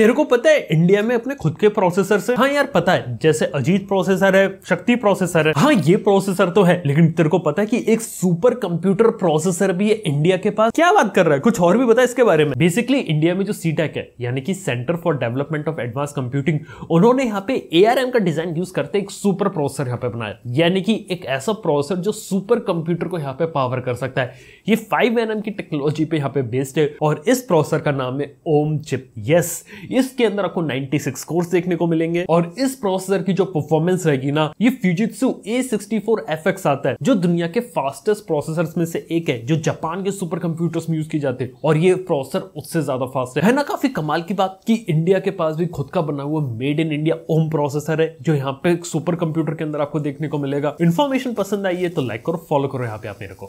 तेरे को पता है इंडिया में अपने खुद के प्रोसेसर से हाँ यार पता है जैसे अजीत प्रोसेसर है शक्ति प्रोसेसर है हाँ ये प्रोसेसर तो है लेकिन तेरे को पता है कि एक सुपर कंप्यूटर प्रोसेसर भी है इंडिया के पास क्या बात कर रहा है कुछ और भी बता इसके बारे में बेसिकली इंडिया में जो सीटेक है यानी कि Centre for Development of Advance Computing उन्होंने यहाँ पे ए का डिजाइन यूज करते एक सुपर प्रोसेसर यहाँ पे बनाया यानी कि एक ऐसा प्रोसेसर जो सुपर कंप्यूटर को यहाँ पे पावर कर सकता है ये फाइव एनएम की टेक्नोलॉजी पे यहाँ पे बेस्ड है और इस प्रोसेसर का नाम है ओम चिप यस इसके अंदर आपको 96 कोर्स देखने को मिलेंगे और इस प्रोसेसर की जो परफॉर्मेंस रहेगी ना ये फ्यूजित्सु A64FX आता है जो दुनिया के फास्टेस्ट प्रोसेसर में से एक है जो जापान के सुपर कंप्यूटर्स में यूज किए जाते हैं और ये प्रोसेसर उससे ज्यादा फास्ट है, है ना काफी कमाल की बात की इंडिया के पास भी खुद का बना हुआ made in India Aum processor है जो यहाँ पे सुपर कंप्यूटर के अंदर आपको देखने को मिलेगा इन्फॉर्मेशन पसंद आई है तो लाइक करो फॉलो करो यहाँ पे आप मेरे को